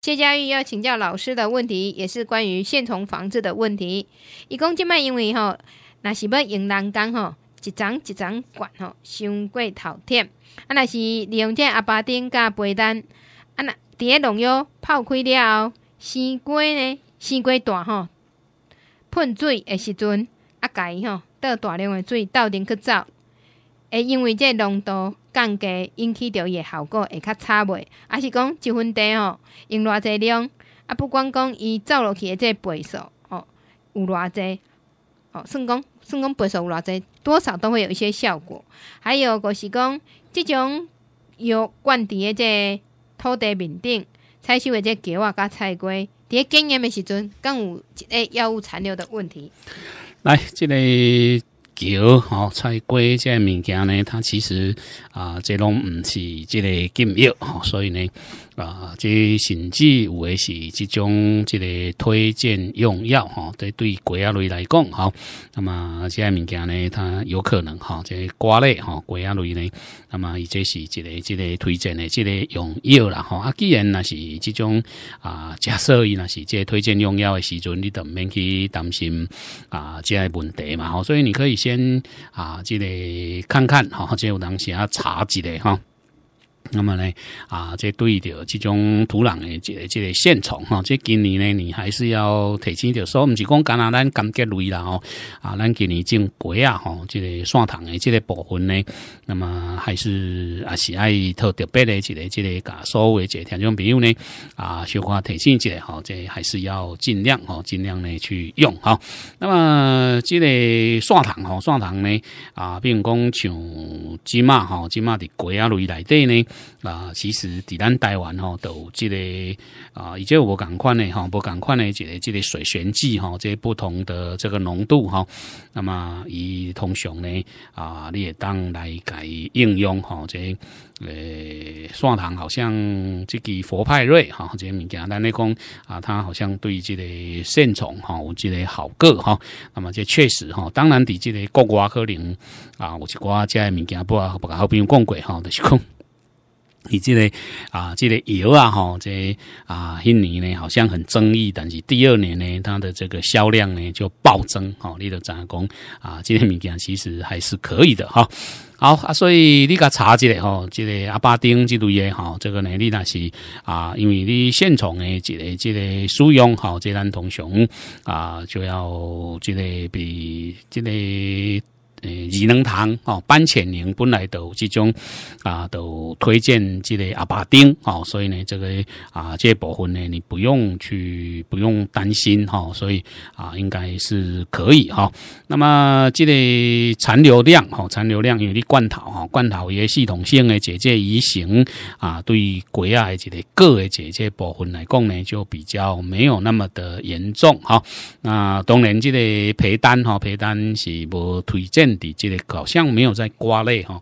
谢家玉要请教老师的问题，也是关于线虫防治的问题。伊讲即摆因为吼，若是要用人工吼？一层一层管吼，伤过头痛。啊若是利用这阿巴丁加背单。啊若伫咧农药泡开了后，生瓜呢？生瓜大吼，喷水的时阵，啊改吼，倒大量的水斗顶去走，会因为这浓度。降低引起到的效果会较差袂，也是讲一份地哦，用偌济量，啊，不管讲伊走落去的这倍数哦，有偌济哦，算讲算讲倍数有偌济，多少都会有一些效果。还有个是讲，即种药灌伫的这土地面顶，采收的这茄瓜佮菜瓜，伫咧检验的时阵，更有一个药物残留的问题。来，即个。好，菜粿这物件呢，它其实啊，这拢唔是这个禁药，所以呢。啊，这甚至有的是这种这个推荐用药哈，这对国啊类来讲哈，那么这个物件呢，它有可能哈，这个瓜类哈，国啊类呢，那么伊这是这个这个推荐的这个用药啦哈。啊，既然那是这种啊，假设呢是个推荐用药的时阵，你等免去担心啊这个问题嘛。所以你可以先啊，这个看看哈，就能先查一下哈。那么呢，啊，即对着即种土壤的这个这个现状哈，即今年呢，你还是要提醒着，所以是讲干拿咱甘蔗类啦吼啊，咱今年种果啊吼，即个蒜虫的即个部分呢，那么还是啊是爱特特别的这个这个所的微个听众朋友呢啊，小微提醒一下好，即还是要尽量哦，尽量呢去用好。那么即个蒜虫吼，蒜虫呢啊，比如讲像芝麻吼，芝麻的果啊类来对呢。啊，其实，伫咱台湾吼，都有即个啊，而且无共款诶吼，无共款诶，即个即个水旋剂吼，即个不同的这个浓度吼，那么，伊通常咧啊，你会当来改应用吼，即个。呃，砂糖好像即个佛派瑞哈，这些物件，但内讲啊，它好像对即个线虫哈，有即个好个哈。那么，这确实哈，当然伫即个国外可能啊，我是我加的物件不，不，好朋友讲过哈，都是讲。你这个啊，这个油啊，哈，这啊，一年呢好像很争议，但是第二年呢，它的这个销量呢就暴增，好，你都讲啊，这个物件其实还是可以的，哈，好啊，所以你个查之个哈，这个阿巴丁、这类也好，这个呢，你那是啊，因为你现场的这个、这个使用，好，这单同学啊，就要这个比这个。诶，异能堂哦，半浅宁本来就这种啊，都推荐这个阿巴丁哦，所以呢，这个啊，这部分呢，你不用去不用担心哈，所以啊，应该是可以哈。那么，这个残留量哈，残留量，因为你罐头哈，罐头也系统性的姐姐移行啊，对骨啊这个各的姐姐部分来讲呢，就比较没有那么的严重哈。那当然，这个赔单哈，赔单是无推荐。伫这个好像没有在瓜类哈，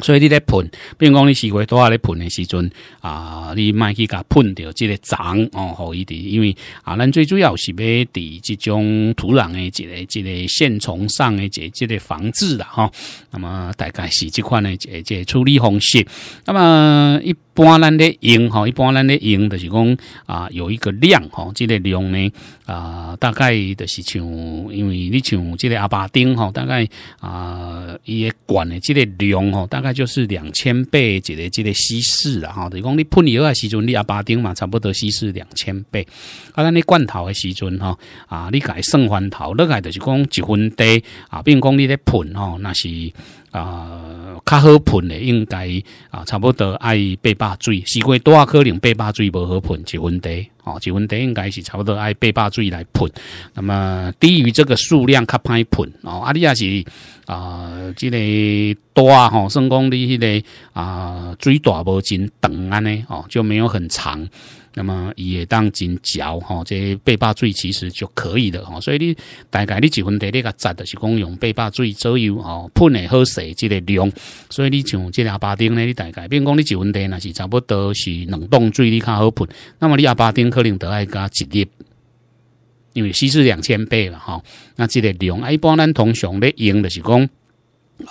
所以你在喷，比如讲你施肥多啊咧喷的时阵啊，你卖去甲喷掉这个脏哦好一点，因为啊，咱最主要是要伫这种土壤的这个这个线虫上的这这个防治的哈。那么大概是这款的这个处理方式。那么一。一般咧用吼，一般咱咧用就是讲啊，有一个量吼，即个量呢啊，大概就是像，因为你像即个阿巴丁吼，大概啊，伊诶罐的即个量吼，大概就是两千倍，一个即个稀释啊吼，就是讲你喷药诶时阵，你阿巴丁嘛，差不多稀释两千倍。啊，咱你罐头的时阵吼，啊，你改算翻头，落来就是讲一份滴啊，并讲你咧喷吼，那是。啊，较好喷的应该啊，差不多爱八百水，西瓜多少可能八百水无好喷，一问题哦，一问题应该是差不多爱八百水来喷，那么低于这个数量较歹喷哦，啊，你也是啊，之个多啊吼，算讲你迄个啊，水大无真长安呢哦，就没有很长。那么伊也当真嚼吼，这八百水其实就可以了吼，所以你大概你一分得你个扎的是讲用八百水左右吼，喷的好势这个量，所以你像这阿巴丁呢，你大概，比如讲你一分得那是差不多是冷冻水，你较好喷，那么你阿巴丁可能得爱加一粒，因为稀释两千倍了哈，那这个量一般咱通常咧用的是讲。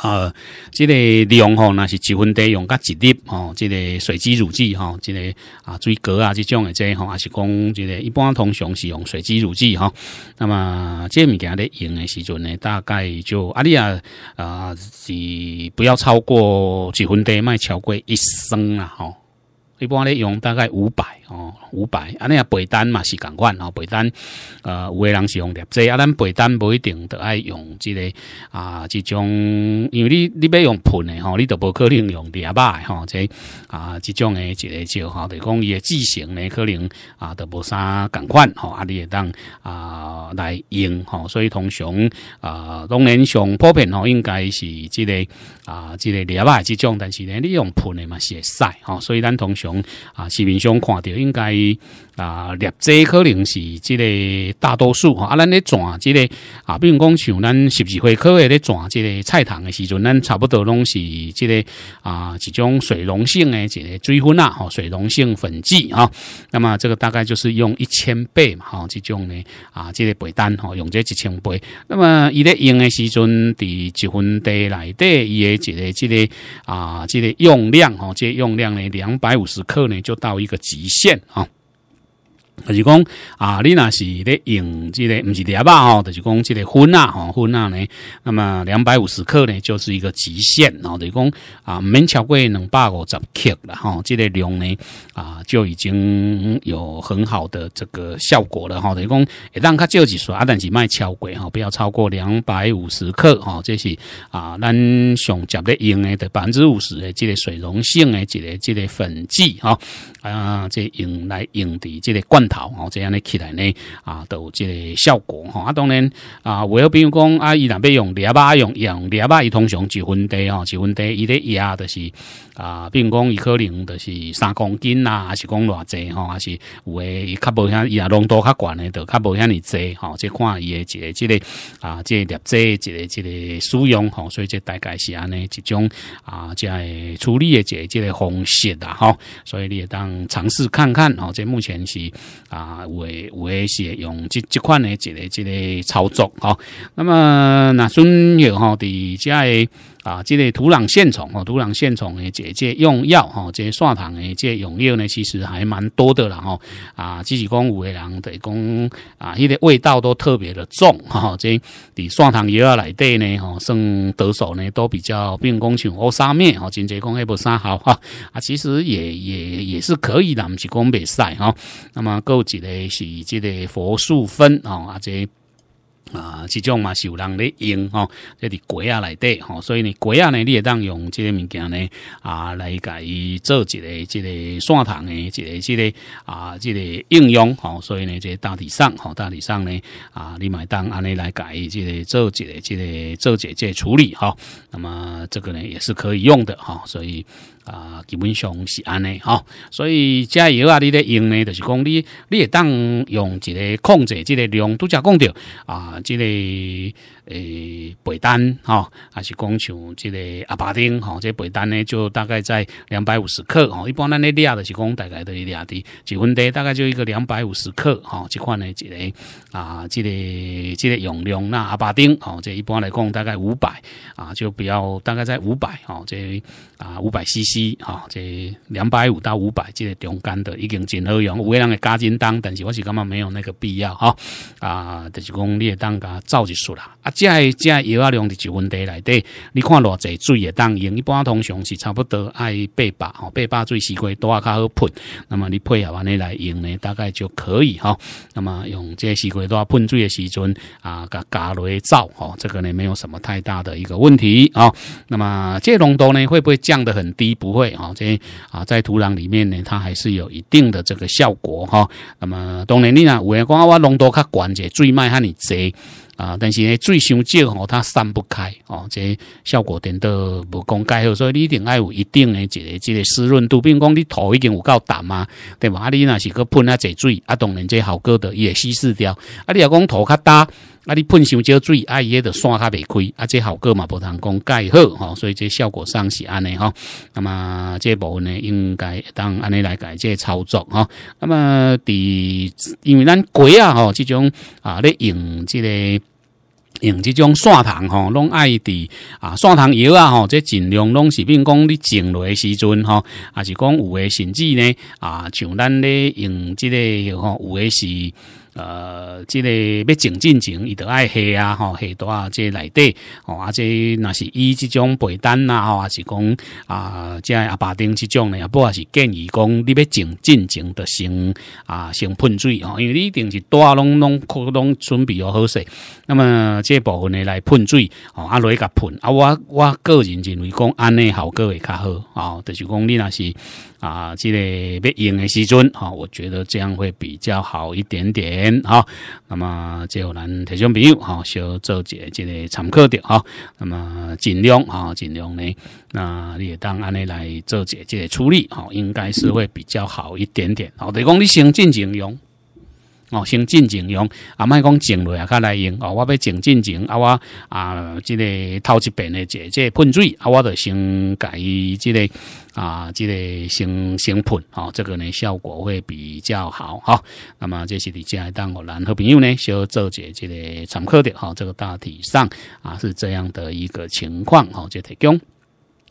呃，这个利用吼，那是一分地用加一粒吼，这个水基乳剂吼，这个啊水果啊这种的个吼，还是讲这个一般通常是用水基乳剂吼。那么这物件咧用的时阵呢，大概就阿丽啊啊是不要超过一分地卖超过一升啊吼，一般咧用大概五百。哦，五百安尼啊背单嘛是共款哦，背单呃有的人是用镊子，啊咱背单不一定得爱用即个啊，即种因为你你要用盆诶吼，你都不可能用镊的吼，即啊即种诶即个就吼，就讲伊诶剂型呢可能啊，都无啥共款吼，啊你也当啊来用吼，所以通常啊，当然上普遍吼应该是即个啊，即个镊的即种，但是呢你用盆诶嘛是会使吼，所以咱通常啊市面上看到。应该啊，劣质可能是即个大多数哈，啊，咱咧转即个啊，比如讲像咱十几岁科会咧转即个菜塘的时阵，咱差不多拢是即个啊，一种水溶性诶一个水粉啦，吼，水溶性粉剂啊。那么这个大概就是用一千倍嘛，吼，即种呢啊，即个倍单吼，用这一千倍。那么伊咧用的时阵，伫一分地内底伊诶，这个即个啊，即个用量吼，即个用量呢两百五十克呢就到一个极限啊。就是讲啊，你若是咧用即个，毋是茶肉吼？就是讲即个粉啊，吼粉呢，那么两百五十克呢，就是一个极限，然后就是讲啊，毋免超过两百五十克啦吼，即个量呢，啊，就已经有很好的这个效果了吼。就是讲会当较少一刷，啊，但是卖超过吼，不要超过两百五十克哦，这是啊，咱上接咧用的百分之五十的即个水溶性的即个即个粉剂啊啊，这用来用伫即个罐。头吼，这样咧起来呢啊，都即效果吼。啊，当然啊，我比如讲啊，伊若要用链吧，用用链吧，伊通常就分低吼，就分低，伊咧压都是啊，比如讲伊可能都是三公斤呐，还是讲偌济吼，还是有为伊较无像伊啊，浓度较悬咧，都较无像你济吼。即看伊诶即即个啊，即劣质即个即个使用吼，所以即大概是安尼一种啊，即处理诶即即个方式啦吼。所以你也当尝试看看吼，即目前是。啊，有诶有诶是用这这款诶这个这个操作哈。那么那孙友吼的遮诶啊，这类土壤线虫哦，土壤线虫诶这类用药哈，这类线糖诶这类用药呢，其实还蛮多的啦吼。啊，只是讲有诶人得讲啊，伊个味道都特别的重哈。这伫蒜糖药啊来对呢，吼，算得手呢都比较，并讲像乌沙面吼，真至讲迄部沙好哈啊，其实也也也是可以拿是讲比赛哈。那么够，一个是即个佛树分哦，啊，即啊，即种嘛，有人咧用哦，即伫柜啊内底哦，所以呢，柜啊呢，你也当用即个物件呢啊，来改做一个即个蒜糖诶，这个即个啊，即个应用哦，所以呢，即大体上哦，大体上呢啊，你买当安尼来改这个做一个即个做即个处理哈，那么这个呢也是可以用的哈，所以。啊，基本上是安尼吼，所以加油啊！你咧用咧，就是讲你，你会当用一个控制，这个量都加讲着啊，这个。诶，培单哈，还是讲像这个阿巴丁哈，这培单呢就大概在两百五十克哦。一般咱咧列的是讲大概都是列的几分袋，大概就一个两百五十克哈，这款呢一个啊，这个这个容量那阿巴丁哦，这一般来讲大概五百啊，就不要大概在五百哦，这啊五百 CC 啊，这两百五到五百这个中间的，已经真好用，有的人加金当，但是我是感觉没有那个必要哈啊，就是讲列当噶照一数啦啊。在在油啊，用伫酒温地内底，你看偌这水也用一般通常是差不多爱八百吼，八百水西瓜都要较好喷。那么你配合完尼来用呢，大概就可以哈。那么用这西瓜都要喷水的时阵啊，加加雷造吼，这个呢没有什么太大的一个问题啊。那么这浓度呢会不会降得很低？不会啊，这啊在土壤里面呢，它还是有一定的这个效果哈。那么当然你啊有人讲我浓度较悬者，水卖汉尔侪。啊，但是呢，水伤少吼，它散不开哦，这效果点的无公盖好，所以你一定要有一定的这个这个湿润度，比如讲你土已经有够淡嘛，对啊，你那是去喷啊，这水啊，当然这效果的也稀释掉。啊，你若讲土较大，啊，你喷上少水，啊，伊的散较袂开，啊，这效果嘛，无通讲盖好哈，所以这效果上是安尼哈。那么这部分呢，应该当安尼来改这操作哈。那么第，因为咱改啊吼，这种啊，咧用这个。用即种线糖吼，拢爱滴啊，线糖油啊吼，即尽量拢是，比如讲你种落的时阵吼，还是讲有的甚至呢啊，像咱咧用即、个类吼，有的是。呃，即个要整进程，伊得爱下啊，吼下多啊，即内底，哦啊，即若是以即种背单啊，吼啊是讲啊，即阿巴丁即种咧，啊，不啊是建议讲，你要整进程的先啊先喷水吼，因为你一定是多拢拢可拢准备好好势，那么这部分咧来喷水啊，落去甲喷，啊我我个人认为讲安尼效果会较好啊，就是讲你若是啊，即个要用的时阵哈，我觉得这样会比较好一点点。好，那么就咱提醒朋友哈，少做个这个参考的哈。那么尽量哈，尽量呢，那你也当安尼来做个这个处理哈，应该是会比较好一点点。好，等于讲你先进行用。哦，先进浸用，啊，莫讲浸落啊，开来用哦。我要浸进浸，啊，我啊，即个头一遍的，这这喷水，啊，我着先改，即个啊，即个先先喷，哦，这个呢，效果会比较好哈。那么这是你下一当我男河朋友呢，小做者这个参考的哈。这个大体上啊是这样的一个情况哈，这提供。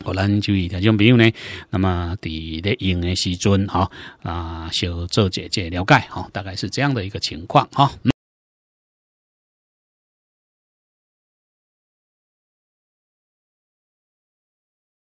可能就以台中朋友呢，那么伫咧用的时阵，哈啊，小做介介了解，哈，大概是这样的一个情况，哈。